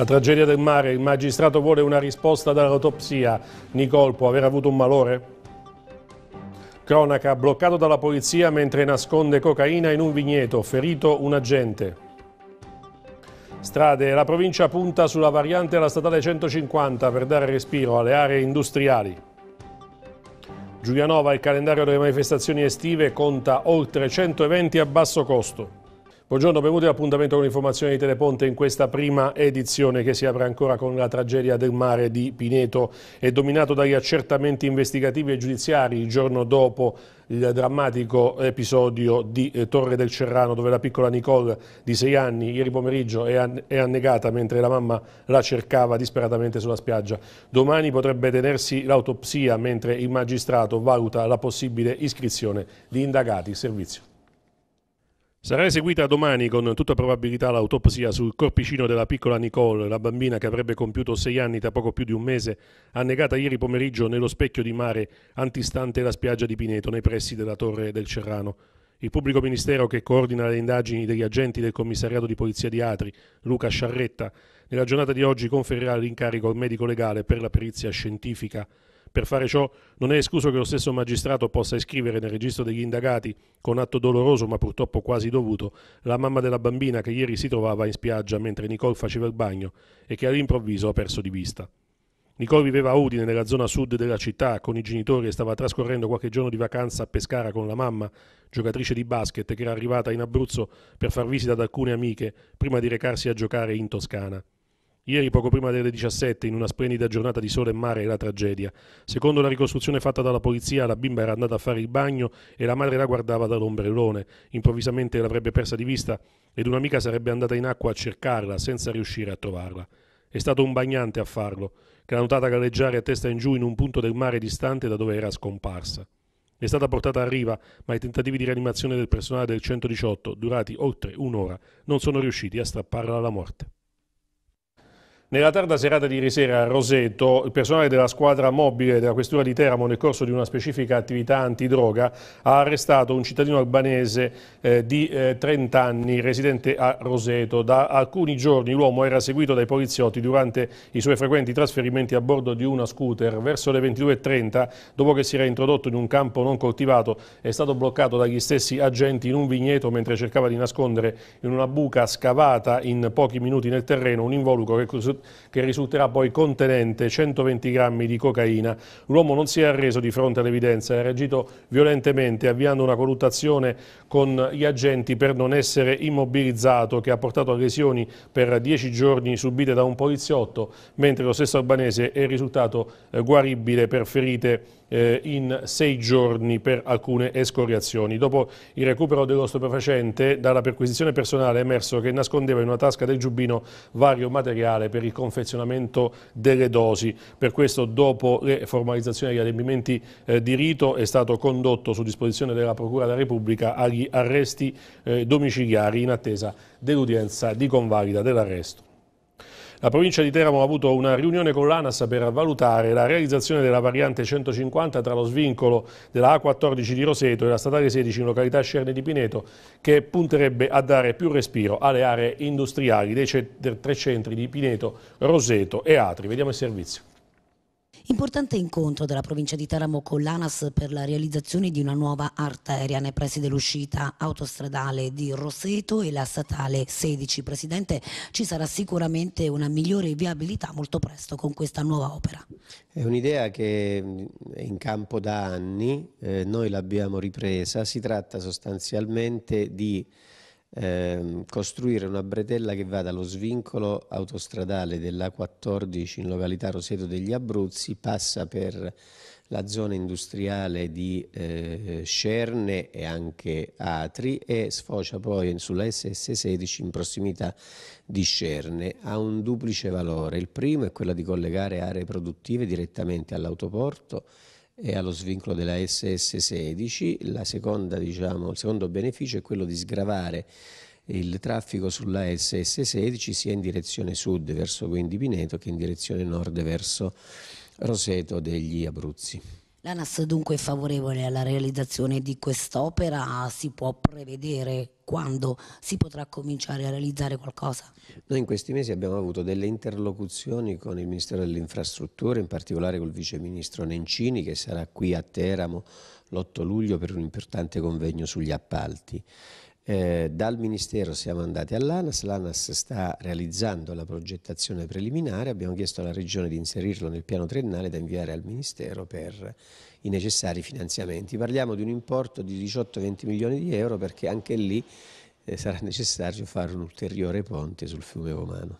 La tragedia del mare, il magistrato vuole una risposta dall'autopsia. Nicol può aver avuto un malore? Cronaca, bloccato dalla polizia mentre nasconde cocaina in un vigneto, ferito un agente. Strade, la provincia punta sulla variante alla statale 150 per dare respiro alle aree industriali. Giulianova, il calendario delle manifestazioni estive conta oltre 100 eventi a basso costo. Buongiorno, benvenuti all'appuntamento con l'informazione di Teleponte in questa prima edizione che si apre ancora con la tragedia del mare di Pineto. È dominato dagli accertamenti investigativi e giudiziari il giorno dopo il drammatico episodio di eh, Torre del Cerrano dove la piccola Nicole di sei anni ieri pomeriggio è, annegata mentre la mamma la cercava disperatamente sulla spiaggia. Domani potrebbe tenersi l'autopsia mentre il magistrato valuta la possibile iscrizione di indagati. Servizio. Sarà eseguita domani con tutta probabilità l'autopsia sul corpicino della piccola Nicole, la bambina che avrebbe compiuto sei anni da poco più di un mese, annegata ieri pomeriggio nello specchio di mare antistante la spiaggia di Pineto, nei pressi della torre del Cerrano. Il pubblico ministero che coordina le indagini degli agenti del commissariato di polizia di Atri, Luca Sciarretta, nella giornata di oggi conferirà l'incarico al medico legale per la perizia scientifica. Per fare ciò non è escluso che lo stesso magistrato possa iscrivere nel registro degli indagati, con atto doloroso ma purtroppo quasi dovuto, la mamma della bambina che ieri si trovava in spiaggia mentre Nicole faceva il bagno e che all'improvviso ha perso di vista. Nicole viveva a Udine, nella zona sud della città, con i genitori e stava trascorrendo qualche giorno di vacanza a Pescara con la mamma, giocatrice di basket, che era arrivata in Abruzzo per far visita ad alcune amiche prima di recarsi a giocare in Toscana. Ieri, poco prima delle 17, in una splendida giornata di sole e mare, è la tragedia. Secondo la ricostruzione fatta dalla polizia, la bimba era andata a fare il bagno e la madre la guardava dall'ombrellone. Improvvisamente l'avrebbe persa di vista ed un'amica sarebbe andata in acqua a cercarla senza riuscire a trovarla. È stato un bagnante a farlo, che l'ha notata galleggiare a testa in giù in un punto del mare distante da dove era scomparsa. È stata portata a riva, ma i tentativi di rianimazione del personale del 118, durati oltre un'ora, non sono riusciti a strapparla alla morte. Nella tarda serata di ieri sera a Roseto, il personale della squadra mobile della Questura di Teramo, nel corso di una specifica attività antidroga, ha arrestato un cittadino albanese eh, di eh, 30 anni, residente a Roseto. Da alcuni giorni l'uomo era seguito dai poliziotti durante i suoi frequenti trasferimenti a bordo di una scooter. Verso le 22.30, dopo che si era introdotto in un campo non coltivato, è stato bloccato dagli stessi agenti in un vigneto mentre cercava di nascondere in una buca scavata in pochi minuti nel terreno un involucro che che risulterà poi contenente 120 grammi di cocaina. L'uomo non si è arreso di fronte all'evidenza ha reagito violentemente avviando una colluttazione con gli agenti per non essere immobilizzato che ha portato a lesioni per 10 giorni subite da un poliziotto, mentre lo stesso albanese è risultato eh, guaribile per ferite eh, in sei giorni per alcune escoriazioni. Dopo il recupero dello stupefacente, dalla perquisizione personale è emerso che nascondeva in una tasca del giubbino vario materiale per il confezionamento delle dosi. Per questo, dopo le formalizzazioni e gli adempimenti eh, di rito, è stato condotto su disposizione della Procura della Repubblica agli arresti eh, domiciliari in attesa dell'udienza di convalida dell'arresto. La provincia di Teramo ha avuto una riunione con l'ANAS per valutare la realizzazione della variante 150 tra lo svincolo della A14 di Roseto e la statale 16 in località Scerne di Pineto che punterebbe a dare più respiro alle aree industriali dei tre centri di Pineto, Roseto e Atri. Vediamo il servizio. Importante incontro della provincia di Teramo con l'ANAS per la realizzazione di una nuova arteria nei pressi dell'uscita autostradale di Roseto e la statale 16. Presidente, ci sarà sicuramente una migliore viabilità molto presto con questa nuova opera. È un'idea che mm, è in campo da anni, eh, noi l'abbiamo ripresa, si tratta sostanzialmente di Ehm, costruire una bretella che va dallo svincolo autostradale della 14 in località Roseto degli Abruzzi, passa per la zona industriale di eh, Scerne e anche Atri e sfocia poi sulla SS16 in prossimità di Cerne. Ha un duplice valore, il primo è quello di collegare aree produttive direttamente all'autoporto, e allo svincolo della SS16. La seconda, diciamo, il secondo beneficio è quello di sgravare il traffico sulla SS16 sia in direzione sud verso quindi Pineto che in direzione nord verso Roseto degli Abruzzi. L'ANAS dunque è favorevole alla realizzazione di quest'opera, si può prevedere quando si potrà cominciare a realizzare qualcosa? Noi in questi mesi abbiamo avuto delle interlocuzioni con il Ministero delle Infrastrutture, in particolare col Vice Ministro Nencini che sarà qui a Teramo l'8 luglio per un importante convegno sugli appalti. Eh, dal Ministero siamo andati all'ANAS, l'ANAS sta realizzando la progettazione preliminare, abbiamo chiesto alla Regione di inserirlo nel piano triennale da inviare al Ministero per i necessari finanziamenti. Parliamo di un importo di 18-20 milioni di euro perché anche lì eh, sarà necessario fare un ulteriore ponte sul fiume Romano.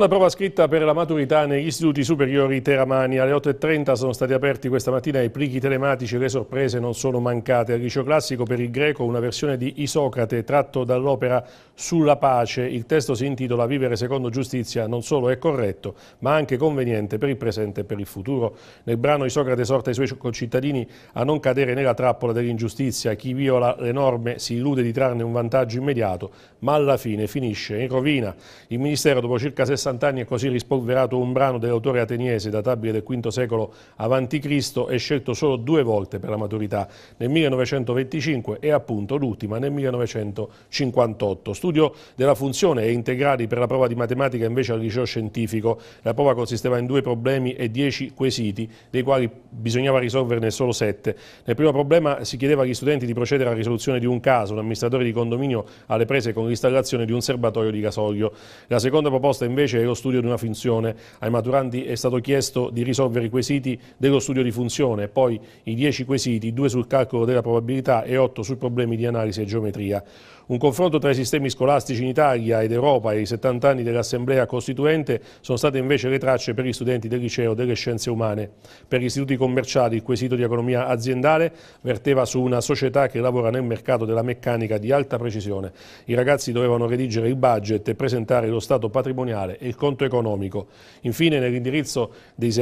La prova scritta per la maturità negli istituti superiori teramani. Alle 8.30 sono stati aperti questa mattina i plichi telematici le sorprese non sono mancate. Al liceo classico per il greco una versione di Isocrate tratto dall'opera Sulla pace. Il testo si intitola Vivere secondo giustizia non solo è corretto ma anche conveniente per il presente e per il futuro. Nel brano Isocrate esorta i suoi concittadini a non cadere nella trappola dell'ingiustizia. Chi viola le norme si illude di trarne un vantaggio immediato ma alla fine finisce in rovina. Il Ministero dopo circa 60 60 anni è così rispolverato un brano dell'autore ateniese, databile del V secolo a.C., e scelto solo due volte per la maturità, nel 1925 e appunto l'ultima nel 1958. Studio della funzione e integrali per la prova di matematica invece al liceo scientifico. La prova consisteva in due problemi e dieci quesiti, dei quali bisognava risolverne solo sette. Nel primo problema si chiedeva agli studenti di procedere alla risoluzione di un caso, un amministratore di condominio alle prese con l'installazione di un serbatoio di gasolio. La seconda proposta invece cioè lo studio di una funzione. Ai maturanti è stato chiesto di risolvere i quesiti dello studio di funzione, poi i 10 quesiti, 2 sul calcolo della probabilità e 8 sui problemi di analisi e geometria. Un confronto tra i sistemi scolastici in Italia ed Europa e i 70 anni dell'Assemblea Costituente sono state invece le tracce per gli studenti del liceo delle scienze umane. Per gli istituti commerciali il quesito di economia aziendale verteva su una società che lavora nel mercato della meccanica di alta precisione. I ragazzi dovevano redigere il budget e presentare lo stato patrimoniale e il conto economico. Infine nell'indirizzo dei,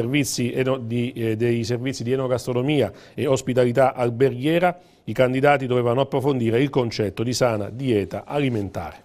eh, dei servizi di enogastronomia e ospitalità alberghiera i candidati dovevano approfondire il concetto di sana dieta alimentare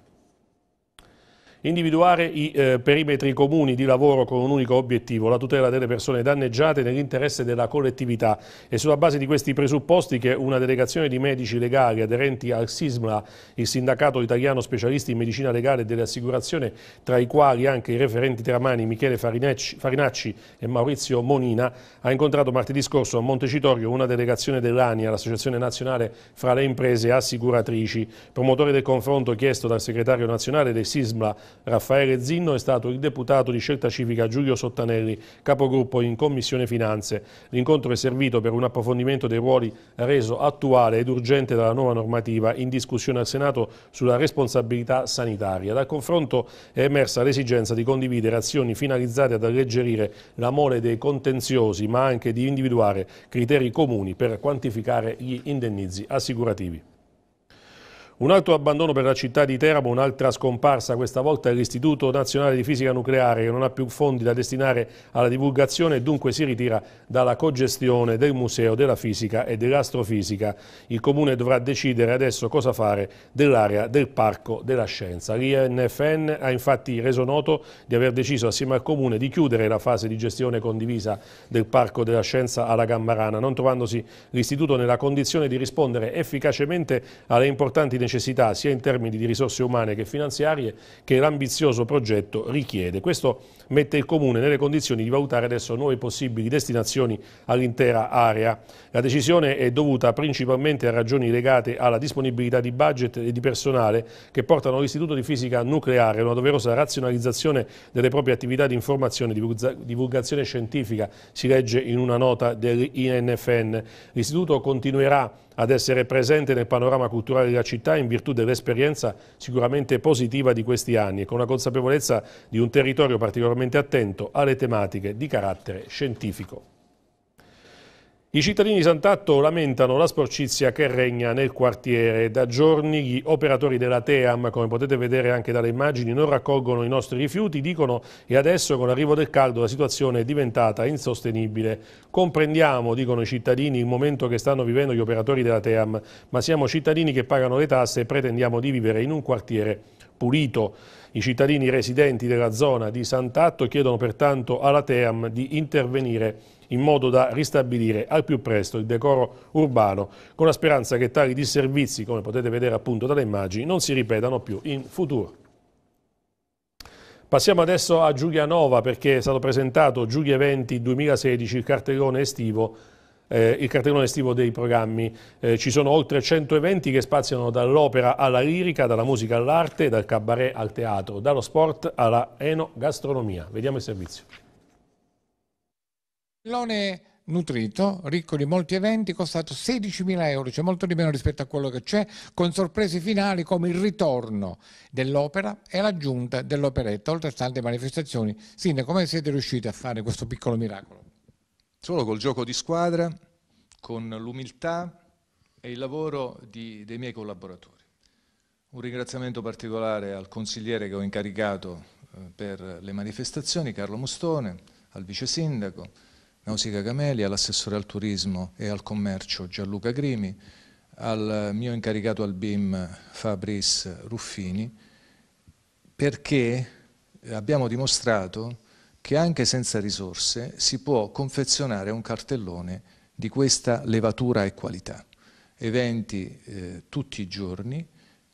individuare i eh, perimetri comuni di lavoro con un unico obiettivo, la tutela delle persone danneggiate nell'interesse della collettività. È sulla base di questi presupposti che una delegazione di medici legali aderenti al SISMLA, il sindacato italiano specialisti in medicina legale e delle assicurazioni, tra i quali anche i referenti teramani Michele Farinacci, Farinacci e Maurizio Monina, ha incontrato martedì scorso a Montecitorio una delegazione dell'ANIA, l'Associazione Nazionale fra le Imprese Assicuratrici, promotore del confronto chiesto dal segretario nazionale del SISMLA Raffaele Zinno è stato il deputato di scelta civica Giulio Sottanelli, capogruppo in Commissione Finanze. L'incontro è servito per un approfondimento dei ruoli reso attuale ed urgente dalla nuova normativa in discussione al Senato sulla responsabilità sanitaria. Dal confronto è emersa l'esigenza di condividere azioni finalizzate ad alleggerire la mole dei contenziosi, ma anche di individuare criteri comuni per quantificare gli indennizi assicurativi. Un altro abbandono per la città di Teramo, un'altra scomparsa, questa volta è l'Istituto Nazionale di Fisica Nucleare che non ha più fondi da destinare alla divulgazione e dunque si ritira dalla cogestione del Museo della Fisica e dell'Astrofisica. Il Comune dovrà decidere adesso cosa fare dell'area del Parco della Scienza. L'INFN ha infatti reso noto di aver deciso assieme al Comune di chiudere la fase di gestione condivisa del Parco della Scienza alla Gammarana, non trovandosi l'Istituto nella condizione di rispondere efficacemente alle importanti necessità necessità sia in termini di risorse umane che finanziarie che l'ambizioso progetto richiede. Questo mette il Comune nelle condizioni di valutare adesso nuove possibili destinazioni all'intera area. La decisione è dovuta principalmente a ragioni legate alla disponibilità di budget e di personale che portano l'Istituto di Fisica Nucleare a una doverosa razionalizzazione delle proprie attività di informazione e divulgazione scientifica, si legge in una nota dell'INFN. L'Istituto continuerà ad essere presente nel panorama culturale della città in virtù dell'esperienza sicuramente positiva di questi anni e con la consapevolezza di un territorio particolarmente attento alle tematiche di carattere scientifico. I cittadini di Sant'Atto lamentano la sporcizia che regna nel quartiere. Da giorni gli operatori della Team, come potete vedere anche dalle immagini, non raccolgono i nostri rifiuti, dicono e adesso con l'arrivo del caldo la situazione è diventata insostenibile. Comprendiamo, dicono i cittadini, il momento che stanno vivendo gli operatori della Team, ma siamo cittadini che pagano le tasse e pretendiamo di vivere in un quartiere pulito. I cittadini residenti della zona di Sant'Atto chiedono pertanto alla Team di intervenire in modo da ristabilire al più presto il decoro urbano, con la speranza che tali disservizi, come potete vedere appunto dalle immagini, non si ripetano più in futuro. Passiamo adesso a Giulianova perché è stato presentato Giulia 20 2016, il cartellone estivo eh, il cartellone estivo dei programmi. Eh, ci sono oltre 100 eventi che spaziano dall'opera alla lirica, dalla musica all'arte, dal cabaret al teatro, dallo sport alla enogastronomia. Vediamo il servizio pallone nutrito, ricco di molti eventi, costato 16.000 euro, cioè molto di meno rispetto a quello che c'è, con sorprese finali come il ritorno dell'opera e l'aggiunta dell'operetta, oltre a tante manifestazioni. Sindaco, come siete riusciti a fare questo piccolo miracolo? Solo col gioco di squadra, con l'umiltà e il lavoro di, dei miei collaboratori. Un ringraziamento particolare al consigliere che ho incaricato eh, per le manifestazioni, Carlo Mustone, al vice sindaco, Nausica Camelia, all'assessore al turismo e al commercio Gianluca Grimi, al mio incaricato al BIM Fabrice Ruffini, perché abbiamo dimostrato che anche senza risorse si può confezionare un cartellone di questa levatura e qualità. Eventi eh, tutti i giorni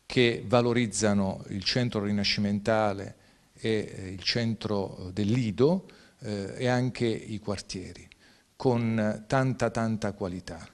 che valorizzano il centro rinascimentale e eh, il centro eh, del Lido, eh, e anche i quartieri, con tanta tanta qualità.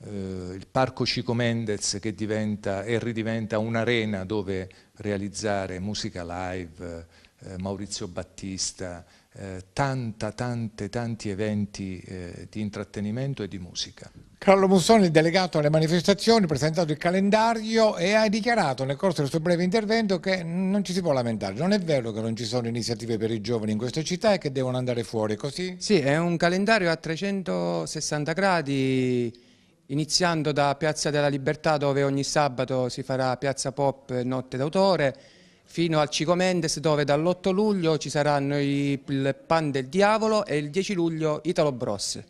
Eh, il Parco Cico Mendez che diventa e ridiventa un'arena dove realizzare musica live, eh, Maurizio Battista, eh, tanta, tante, tanti eventi eh, di intrattenimento e di musica. Carlo Mussoni, delegato alle manifestazioni, ha presentato il calendario e ha dichiarato nel corso del suo breve intervento che non ci si può lamentare. Non è vero che non ci sono iniziative per i giovani in questa città e che devono andare fuori, così? Sì, è un calendario a 360 gradi, iniziando da Piazza della Libertà dove ogni sabato si farà Piazza Pop Notte d'autore, fino al Cico Mendes dove dall'8 luglio ci saranno il Pan del Diavolo e il 10 luglio Italo Bros.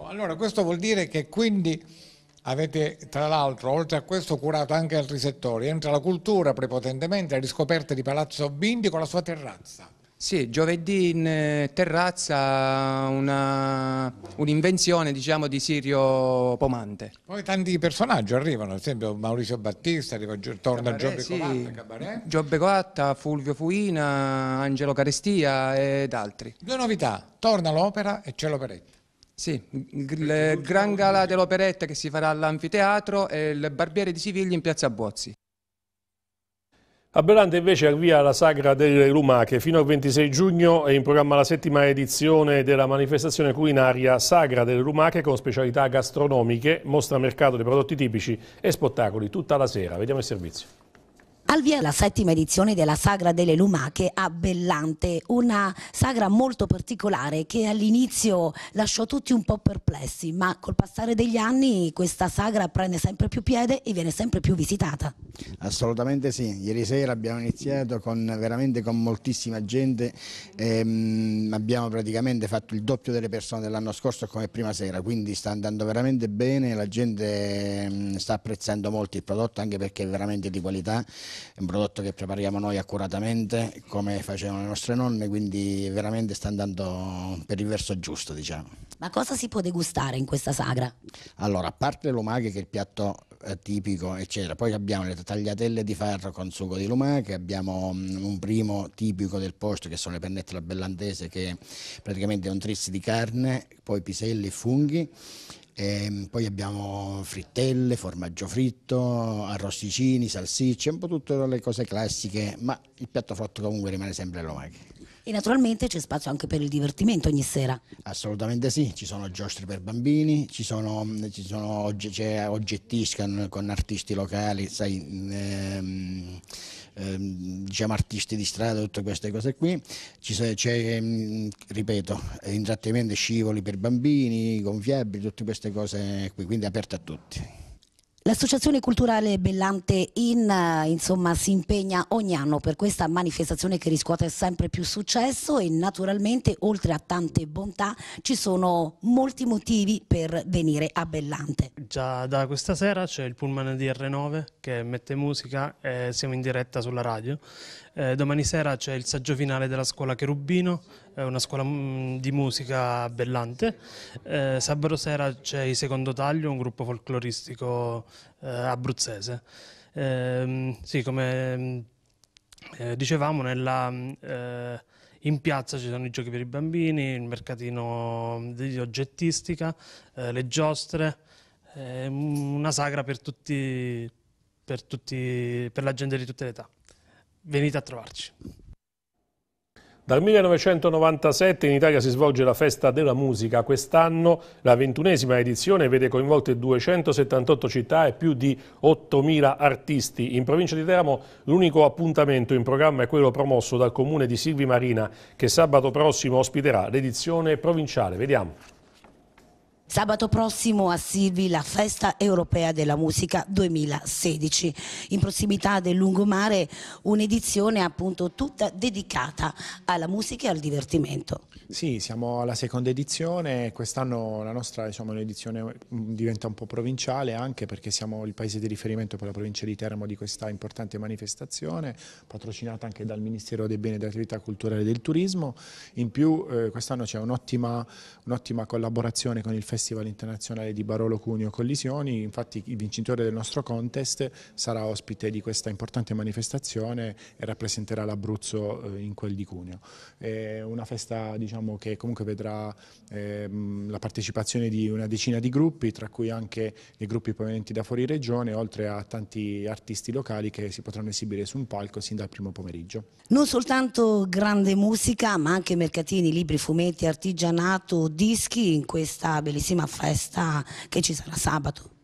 Oh, allora, questo vuol dire che quindi avete, tra l'altro, oltre a questo, curato anche altri settori. Entra la cultura prepotentemente, la riscoperta di Palazzo Bindi con la sua terrazza. Sì, giovedì in eh, terrazza un'invenzione un diciamo, di Sirio Pomante. Poi tanti personaggi arrivano, ad esempio Maurizio Battista, arriva, torna Giobbe sì, Coatta, Giobbe Coatta, Fulvio Fuina, Angelo Carestia ed altri. Due novità, torna l'opera e c'è l'operetta. Sì, il Gran Gala dell'Operetta che si farà all'Anfiteatro e il Barbiere di Siviglia in Piazza Bozzi. A Belante invece avvia la sagra delle lumache. Fino al 26 giugno è in programma la settima edizione della manifestazione culinaria Sagra delle lumache con specialità gastronomiche, mostra mercato dei prodotti tipici e spettacoli tutta la sera. Vediamo il servizio. Al via la settima edizione della Sagra delle Lumache a Bellante, una sagra molto particolare che all'inizio lasciò tutti un po' perplessi, ma col passare degli anni questa sagra prende sempre più piede e viene sempre più visitata. Assolutamente sì, ieri sera abbiamo iniziato con, veramente con moltissima gente, ehm, abbiamo praticamente fatto il doppio delle persone dell'anno scorso come prima sera, quindi sta andando veramente bene, la gente ehm, sta apprezzando molto il prodotto anche perché è veramente di qualità è un prodotto che prepariamo noi accuratamente come facevano le nostre nonne, quindi veramente sta andando per il verso giusto, diciamo. Ma cosa si può degustare in questa sagra? Allora, a parte l'umaghe che è il piatto eh, tipico, eccetera. Poi abbiamo le tagliatelle di farro con sugo di lumache, abbiamo mm, un primo tipico del posto che sono le pennette alla bellandese che praticamente è un trizzi di carne, poi piselli, e funghi e ehm, poi abbiamo frittelle, formaggio fritto, arrosticini, salsicce, un po' tutte le cose classiche, ma il piatto fatto comunque rimane sempre l'omaghi. E naturalmente c'è spazio anche per il divertimento ogni sera. Assolutamente sì, ci sono giostri per bambini, ci sono, ci sono, c'è oggettisca con artisti locali, sai, ehm, Ehm, diciamo artisti di strada, tutte queste cose qui, c'è, ehm, ripeto, intrattenimento scivoli per bambini, gonfiabili, tutte queste cose qui, quindi aperto a tutti. L'associazione culturale Bellante In eh, insomma, si impegna ogni anno per questa manifestazione che riscuote sempre più successo e naturalmente oltre a tante bontà ci sono molti motivi per venire a Bellante. Già da questa sera c'è il pullman di R9 che mette musica e siamo in diretta sulla radio eh, domani sera c'è il saggio finale della scuola Cherubino, eh, una scuola mm, di musica bellante. Eh, sabato sera c'è il secondo taglio, un gruppo folcloristico eh, abruzzese. Ehm, sì, come mm, eh, dicevamo, nella, mm, eh, in piazza ci sono i giochi per i bambini, il mercatino di oggettistica, le giostre, una sagra per, tutti, per, tutti, per la gente di tutte le età venite a trovarci. Dal 1997 in Italia si svolge la Festa della Musica. Quest'anno la ventunesima edizione vede coinvolte 278 città e più di 8.000 artisti. In provincia di Teramo l'unico appuntamento in programma è quello promosso dal comune di Silvi Marina che sabato prossimo ospiterà l'edizione provinciale. Vediamo. Sabato prossimo a Silvi la Festa Europea della Musica 2016, in prossimità del lungomare un'edizione appunto tutta dedicata alla musica e al divertimento. Sì, siamo alla seconda edizione, quest'anno la nostra diciamo, edizione mm, diventa un po' provinciale anche perché siamo il paese di riferimento per la provincia di Teramo di questa importante manifestazione, patrocinata anche dal Ministero dei Beni e delle Attività Culturali e del Turismo. In più eh, quest'anno c'è un'ottima un collaborazione con il Festival Festival Internazionale di Barolo Cuneo Collisioni, infatti il vincitore del nostro contest sarà ospite di questa importante manifestazione e rappresenterà l'Abruzzo eh, in quel di Cuneo. È una festa diciamo, che comunque vedrà ehm, la partecipazione di una decina di gruppi, tra cui anche dei gruppi provenienti da fuori regione, oltre a tanti artisti locali che si potranno esibire su un palco sin dal primo pomeriggio. Non soltanto grande musica, ma anche mercatini, libri, fumetti, artigianato, dischi in questa bellissima grandissima festa che ci sarà sabato.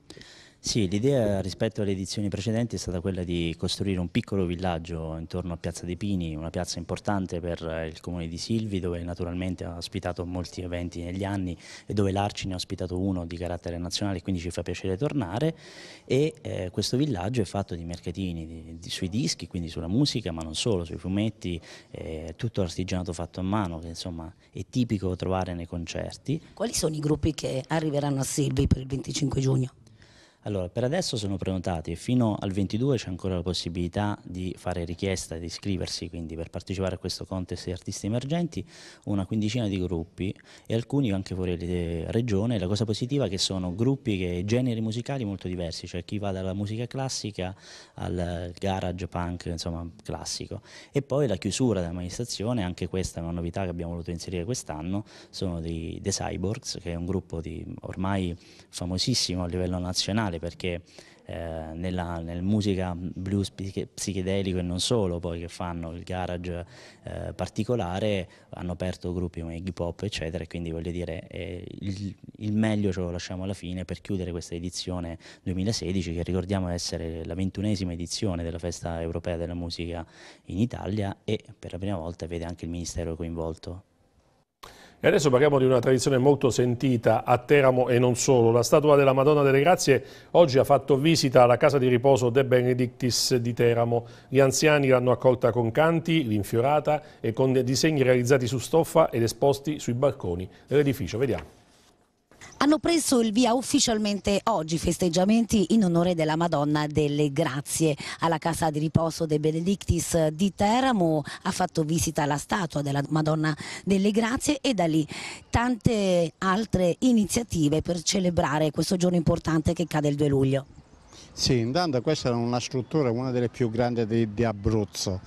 Sì, l'idea rispetto alle edizioni precedenti è stata quella di costruire un piccolo villaggio intorno a Piazza dei Pini, una piazza importante per eh, il comune di Silvi dove naturalmente ha ospitato molti eventi negli anni e dove l'Arci ne ha ospitato uno di carattere nazionale quindi ci fa piacere tornare e eh, questo villaggio è fatto di mercatini di, di, sui dischi, quindi sulla musica ma non solo, sui fumetti, eh, tutto l'artigianato fatto a mano che insomma è tipico trovare nei concerti. Quali sono i gruppi che arriveranno a Silvi per il 25 giugno? Allora, per adesso sono prenotati e fino al 22 c'è ancora la possibilità di fare richiesta, di iscriversi quindi per partecipare a questo contest di artisti emergenti, una quindicina di gruppi e alcuni anche fuori regione. La cosa positiva è che sono gruppi e generi musicali molto diversi, cioè chi va dalla musica classica al garage punk, insomma, classico. E poi la chiusura della manifestazione, anche questa è una novità che abbiamo voluto inserire quest'anno, sono di The Cyborgs, che è un gruppo di, ormai famosissimo a livello nazionale musicale perché eh, nella, nel musica blues psichedelico e non solo, poi che fanno il garage eh, particolare, hanno aperto gruppi come hip hop, eccetera, e quindi voglio dire eh, il, il, meglio ce lo lasciamo alla fine per chiudere questa edizione 2016 che ricordiamo essere la ventunesima edizione della festa europea della musica in Italia e per la prima volta vede anche il Ministero coinvolto. E adesso parliamo di una tradizione molto sentita a Teramo e non solo. La statua della Madonna delle Grazie oggi ha fatto visita alla casa di riposo De Benedictis di Teramo. Gli anziani l'hanno accolta con canti, l'infiorata e con disegni realizzati su stoffa ed esposti sui balconi dell'edificio. Vediamo hanno preso il via ufficialmente oggi festeggiamenti in onore della Madonna delle Grazie. Alla casa di riposo dei Benedictis di Teramo ha fatto visita la statua della Madonna delle Grazie e da lì tante altre iniziative per celebrare questo giorno importante che cade il 2 luglio. Sì, intanto questa è una struttura, una delle più grandi di, di Abruzzo.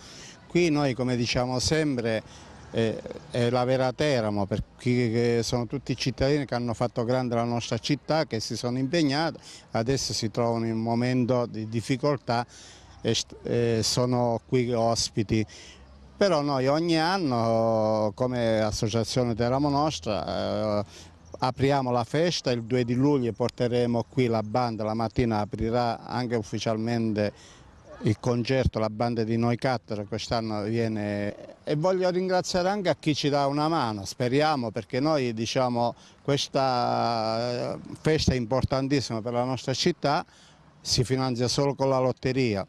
Qui noi, come diciamo sempre, è la vera Teramo, per perché sono tutti cittadini che hanno fatto grande la nostra città, che si sono impegnati, adesso si trovano in un momento di difficoltà e sono qui ospiti. Però noi ogni anno come associazione Teramo Nostra eh, apriamo la festa, il 2 di luglio porteremo qui la banda, la mattina aprirà anche ufficialmente il concerto, la banda di Noi Cattaro quest'anno viene e voglio ringraziare anche a chi ci dà una mano, speriamo perché noi diciamo questa festa è importantissima per la nostra città, si finanzia solo con la lotteria,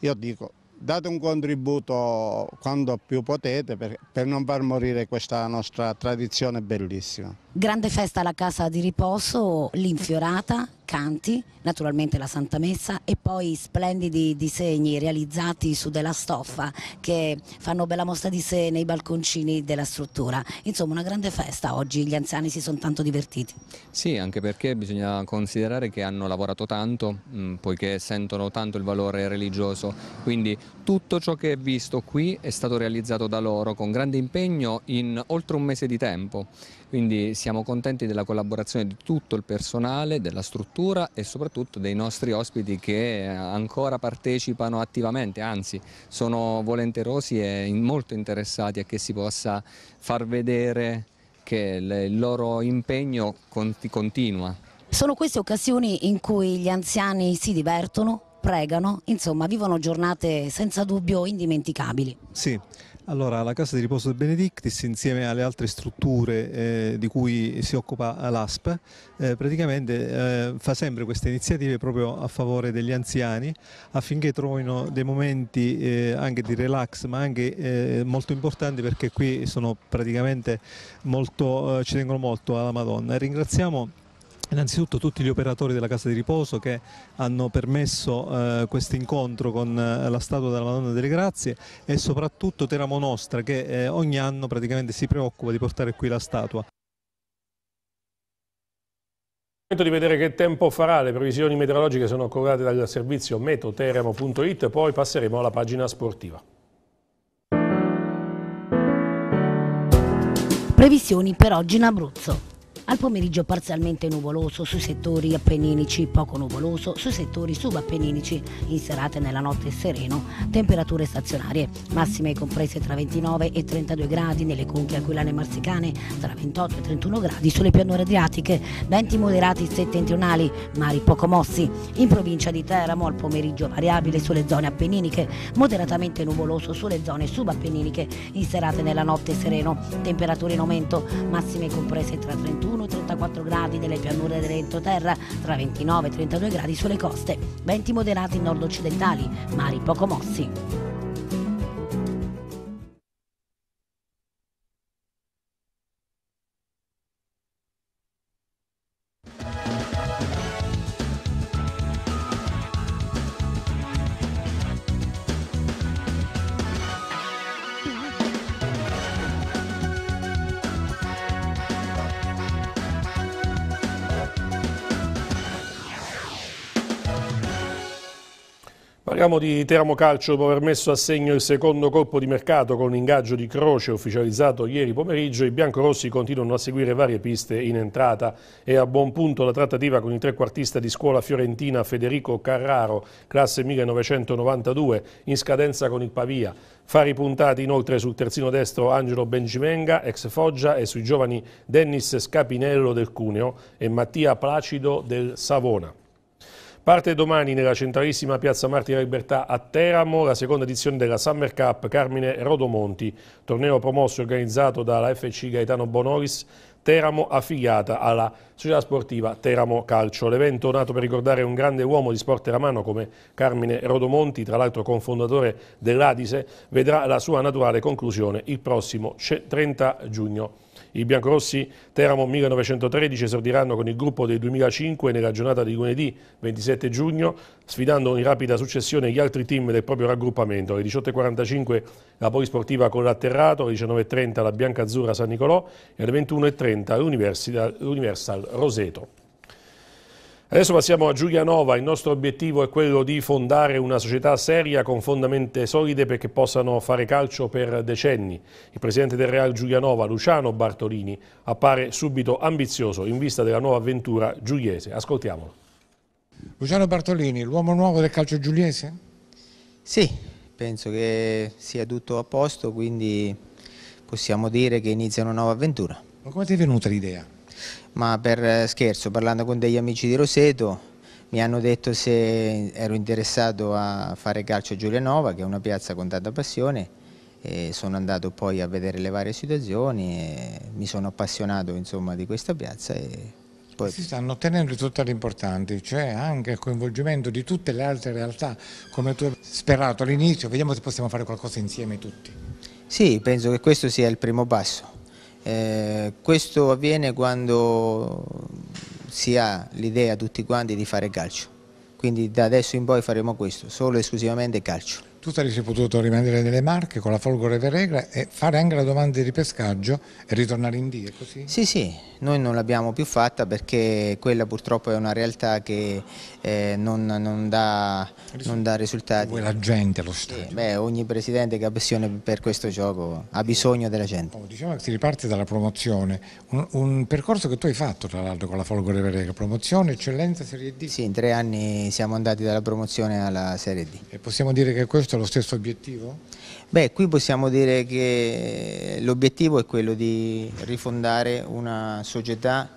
io dico date un contributo quando più potete per, per, non far morire questa nostra tradizione bellissima. Grande festa alla casa di riposo, l'infiorata canti, naturalmente la Santa Messa e poi splendidi disegni realizzati su della stoffa che fanno bella mostra di sé nei balconcini della struttura. Insomma una grande festa oggi, gli anziani si sono tanto divertiti. Sì, anche perché bisogna considerare che hanno lavorato tanto, mh, mm, poiché sentono tanto il valore religioso, quindi tutto ciò che è visto qui è stato realizzato da loro con grande impegno in oltre un mese di tempo quindi siamo contenti della collaborazione di tutto il personale, della struttura e soprattutto dei nostri ospiti che ancora partecipano attivamente, anzi sono volenterosi e molto interessati a che si possa far vedere che il loro impegno continua. Sono queste occasioni in cui gli anziani si divertono, pregano, insomma vivono giornate senza dubbio indimenticabili. Sì, allora, la casa di riposo del Benedictis insieme alle altre strutture eh, di cui si occupa l'ASP eh, praticamente eh, fa sempre queste iniziative proprio a favore degli anziani affinché trovino dei momenti eh, anche di relax ma anche eh, molto importanti perché qui sono praticamente molto, eh, ci tengono molto alla Madonna. Ringraziamo Innanzitutto tutti gli operatori della casa di riposo che hanno permesso eh, questo incontro con eh, la statua della Madonna delle Grazie e soprattutto Teramo Nostra che eh, ogni anno praticamente si preoccupa di portare qui la statua di vedere che tempo farà, le previsioni meteorologiche sono accurate dal servizio metoteramo.it, poi passeremo alla pagina sportiva. Previsioni per oggi in Abruzzo. Al pomeriggio parzialmente nuvoloso sui settori appenninici, poco nuvoloso sui settori subappenninici. In serata e nella notte sereno, temperature stazionarie, massime comprese tra 29 e 32 gradi nelle conche aquilane e marsicane, tra 28 e 31 gradi sulle pianure adriatiche, venti moderati settentrionali, mari poco mossi. In provincia di Teramo al pomeriggio variabile sulle zone appenniniche, moderatamente nuvoloso sulle zone subappenniniche. In serata e nella notte sereno, temperature in aumento, massime comprese tra 31 31-34 gradi nelle pianure dell'entroterra, tra 29 e 32 gradi sulle coste, venti moderati nord-occidentali, mari poco mossi. Parliamo di Teramo Calcio dopo aver messo a segno il secondo colpo di mercato con l'ingaggio di Croce ufficializzato ieri pomeriggio. I biancorossi continuano a seguire varie piste in entrata e a buon punto la trattativa con il trequartista di scuola fiorentina Federico Carraro, classe 1992, in scadenza con il Pavia. Fari puntati inoltre sul terzino destro Angelo Bengimenga, ex Foggia, e sui giovani Dennis Scapinello del Cuneo e Mattia Placido del Savona. Parte domani nella centralissima piazza Martira Libertà a Teramo la seconda edizione della Summer Cup Carmine Rodomonti, torneo promosso e organizzato dalla FC Gaetano Bonolis Teramo affiliata alla società sportiva Teramo Calcio. L'evento nato per ricordare un grande uomo di sport teramano come Carmine Rodomonti, tra l'altro confondatore dell'Adise, vedrà la sua naturale conclusione il prossimo 30 giugno. I biancorossi Teramo 1913 esordiranno con il gruppo del 2005 nella giornata di lunedì 27 giugno, sfidando in rapida successione gli altri team del proprio raggruppamento. Alle 18.45 la Polisportiva con l'Atterrato, alle 19.30 la bianca azzurra San Nicolò e alle 21.30 l'Universal Roseto. Adesso passiamo a Giulianova, il nostro obiettivo è quello di fondare una società seria con fondamenti solide perché possano fare calcio per decenni. Il presidente del Real Giulianova, Luciano Bartolini, appare subito ambizioso in vista della nuova avventura giuliese. Ascoltiamolo. Luciano Bartolini, l'uomo nuovo del calcio giuliese? Sì, penso che sia tutto a posto, quindi possiamo dire che inizia una nuova avventura. Ma come ti è venuta l'idea? ma per eh, scherzo, parlando con degli amici di Roseto, mi hanno detto se ero interessato a fare calcio a Giulianova, che è una piazza con tanta passione, e sono andato poi a vedere le varie situazioni e mi sono appassionato insomma, di questa piazza. Poi... Si stanno ottenendo risultati importanti, cioè anche il coinvolgimento di tutte le altre realtà, come tu hai sperato all'inizio, vediamo se possiamo fare qualcosa insieme tutti. Sì, penso che questo sia il primo passo. Eh, questo avviene quando si ha l'idea tutti quanti di fare calcio, quindi da adesso in poi faremo questo, solo e esclusivamente calcio. Tu saresti potuto rimanere nelle Marche con la Folgore Verregra e fare anche la domanda di ripescaggio e ritornare in D, così? Sì, sì, noi non l'abbiamo più fatta perché quella purtroppo è una realtà che eh, non, non, dà, non, dà, risultati. Vuoi la gente allo stadio? Sì, beh, ogni presidente che ha passione per questo gioco ha bisogno della gente. Oh, diciamo che si riparte dalla promozione, un, un percorso che tu hai fatto tra l'altro con la Folgore Verregra, promozione, eccellenza, Serie D. Sì, in tre anni siamo andati dalla promozione alla Serie D. E possiamo dire che questo questo lo stesso obiettivo? Beh, qui possiamo dire che l'obiettivo è quello di rifondare una società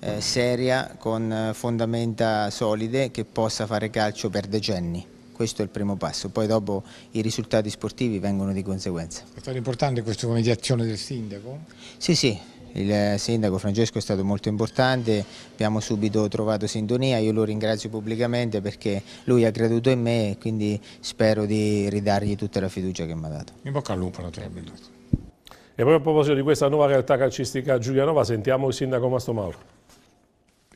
eh, seria con eh, fondamenta solide che possa fare calcio per decenni. Questo è il primo passo, poi dopo i risultati sportivi vengono di conseguenza. È stato importante questa mediazione del sindaco? Sì, sì, il sindaco Francesco è stato molto importante, abbiamo subito trovato sintonia, io lo ringrazio pubblicamente perché lui ha creduto in me e quindi spero di ridargli tutta la fiducia che mi ha dato. In bocca al lupo naturalmente. E proprio a proposito di questa nuova realtà calcistica a giulianova sentiamo il sindaco Mastomauro.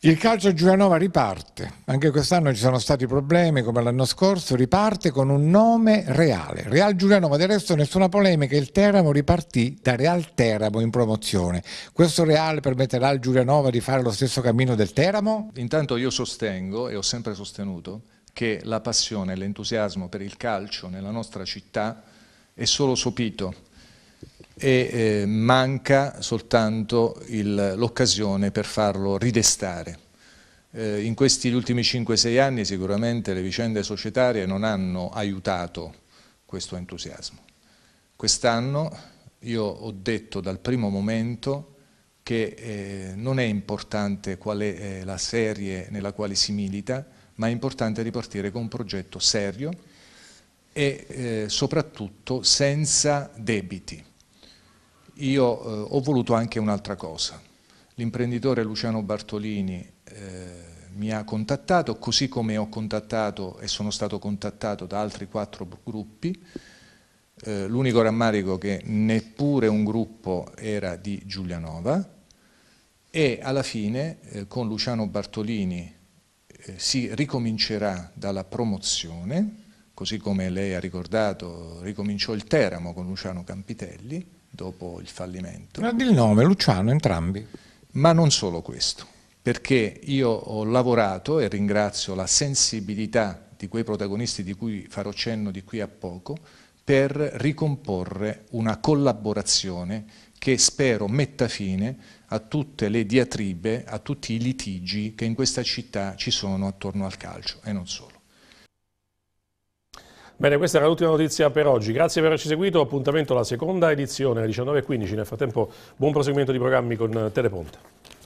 Il calcio Giulianova riparte, anche quest'anno ci sono stati problemi come l'anno scorso, riparte con un nome reale. Real Giulianova, del resto nessuna polemica, il Teramo ripartì da Real Teramo in promozione. Questo Real permetterà al Giulianova di fare lo stesso cammino del Teramo? Intanto io sostengo e ho sempre sostenuto che la passione e l'entusiasmo per il calcio nella nostra città è solo sopito e eh, manca soltanto l'occasione per farlo ridestare. Eh, in questi ultimi 5-6 anni sicuramente le vicende societarie non hanno aiutato questo entusiasmo. Quest'anno io ho detto dal primo momento che eh, non è importante qual è eh, la serie nella quale si milita, ma è importante ripartire con un progetto serio e eh, soprattutto senza debiti io eh, ho voluto anche un'altra cosa. L'imprenditore Luciano Bartolini eh, mi ha contattato, così come ho contattato e sono stato contattato da altri quattro gruppi. Eh, L'unico rammarico che neppure un gruppo era di Giulianova e alla fine eh, con Luciano Bartolini eh, si ricomincerà dalla promozione, così come lei ha ricordato ricominciò il Teramo con Luciano Campitelli, dopo il fallimento. Ma del nome, Luciano, entrambi. Ma non solo questo, perché io ho lavorato e ringrazio la sensibilità di quei protagonisti di cui farò cenno di qui a poco, per ricomporre una collaborazione che spero metta fine a tutte le diatribe, a tutti i litigi che in questa città ci sono attorno al calcio e non solo. Bene, questa era l'ultima notizia per oggi. Grazie per averci seguito. Appuntamento alla seconda edizione alle 19.15. Nel frattempo, buon proseguimento di programmi con Teleponte.